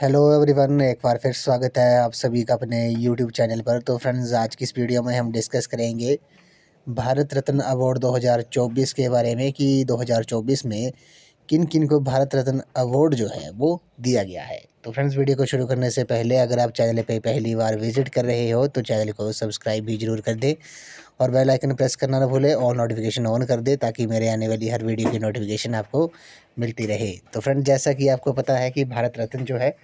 hello everyone एक बार फिर स्वागत है आप सभी का अपने यूट्यूब चैनल पर तो फ्रेंड्स आज की इस वीडियो में हम डिस्कस करेंगे भारत रत्न अवार्ड 2024 के बारे में कि 2024 में किन किन को भारत रत्न अवार्ड जो है वो दिया गया है तो फ्रेंड्स वीडियो को शुरू करने से पहले अगर आप चैनल पर पहली बार विजिट कर रहे हो तो चैनल को सब्सक्राइब भी ज़रूर कर दें और बेल आइकन प्रेस करना ना भूलें ऑल नोटिफिकेशन ऑन कर दे ताकि मेरे आने वाली हर वीडियो की नोटिफिकेशन आपको मिलती रहे तो फ्रेंड जैसा कि आपको पता है कि भारत रत्न जो है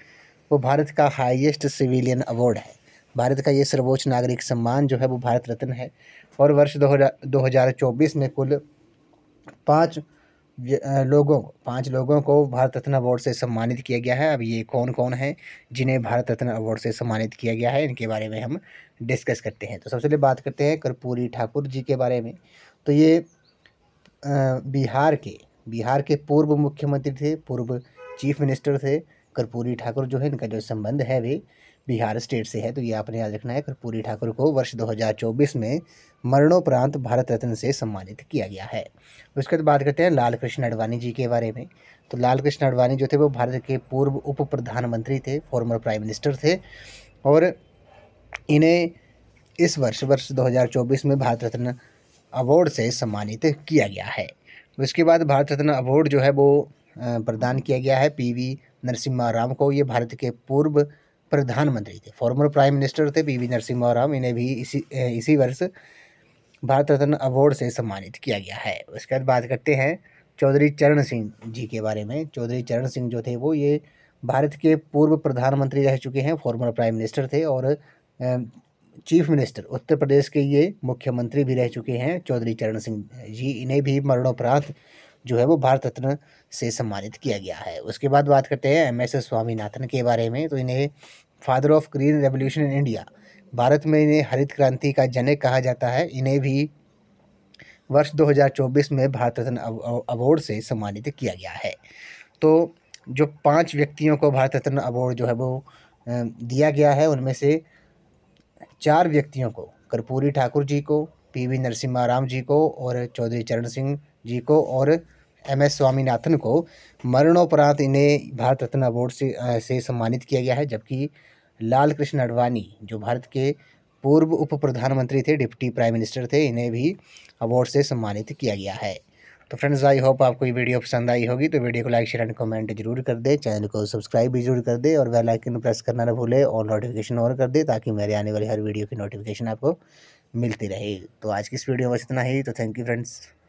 वो भारत का हाइएस्ट सिविलियन अवार्ड है भारत का ये सर्वोच्च नागरिक सम्मान जो है वो भारत रत्न है और वर्ष दो हज़ार में कुल पाँच लोगों पाँच लोगों को भारत रत्न अवार्ड से सम्मानित किया गया है अब ये कौन कौन है जिन्हें भारत रत्न अवार्ड से सम्मानित किया गया है इनके बारे में हम डिस्कस करते हैं तो सबसे पहले बात करते हैं कर्पूरी ठाकुर जी के बारे में तो ये बिहार के बिहार के पूर्व मुख्यमंत्री थे पूर्व चीफ मिनिस्टर थे कर्पूरी ठाकुर जो है इनका जो संबंध है वे बिहार स्टेट से है तो ये आपने याद रखना है कर्पूरी ठाकुर को वर्ष 2024 में मरणोपरांत भारत रत्न से सम्मानित किया गया है उसके बाद बात करते हैं लाल कृष्ण अडवाणी जी के बारे में तो लाल कृष्ण अडवाणी जो थे वो भारत के पूर्व उप प्रधानमंत्री थे फॉर्मर प्राइम मिनिस्टर थे और इन्हें इस वर्ष वर्ष दो में भारत रत्न अवार्ड से सम्मानित किया गया है उसके बाद भारत रत्न अवार्ड जो है वो प्रदान किया गया है वी नरसिम्हा राव को ये भारत के पूर्व प्रधानमंत्री थे फॉर्मर प्राइम मिनिस्टर थे पी वी नरसिम्हा राव इन्हें भी इसी इसी वर्ष भारत रत्न अवार्ड से सम्मानित किया गया है उसके बाद बात करते हैं चौधरी चरण सिंह जी के बारे में चौधरी चरण सिंह जो थे वो ये भारत के पूर्व प्रधानमंत्री रह चुके हैं फॉर्मर प्राइम मिनिस्टर थे और चीफ मिनिस्टर उत्तर प्रदेश के ये मुख्यमंत्री भी रह चुके हैं चौधरी चरण सिंह जी इन्हें भी मरणोपरांत जो है वो भारत रत्न से सम्मानित किया गया है उसके बाद बात करते हैं एम एस स्वामीनाथन के बारे में तो इन्हें father of green revolution in India Bharat में इन्हें हरित क्रांति का जनक कहा जाता है इन्हें भी वर्ष 2024 में भारत रत्न अवार्ड से सम्मानित किया गया है तो जो पांच व्यक्तियों को भारत रत्न अवार्ड जो है वो दिया गया है उनमें से चार व्यक्तियों को कर्पूरी ठाकुर जी को पीवी नरसिम्हा राम जी को और चौधरी चरण सिंह जी को और एम एस स्वामीनाथन को मरणोपरांत इन्हें भारत रत्न अवार्ड से से सम्मानित किया गया है जबकि लाल कृष्ण अडवाणी जो भारत के पूर्व उप प्रधानमंत्री थे डिप्टी प्राइम मिनिस्टर थे इन्हें भी अवार्ड से सम्मानित किया गया है तो फ्रेंड्स आई होप आपको ये वीडियो पसंद आई होगी तो वीडियो को लाइक शेयर एंड कमेंट जरूर कर दे चैनल को सब्सक्राइब भी जरूर कर दे और बेल आइकन प्रेस करना ना भूले और नोटिफिकेशन ऑन कर दे ताकि मेरे आने वाली हर वीडियो की नोटिफिकेशन आपको मिलती रहे तो आज की इस वीडियो में इतना ही तो थैंक यू फ्रेंड्स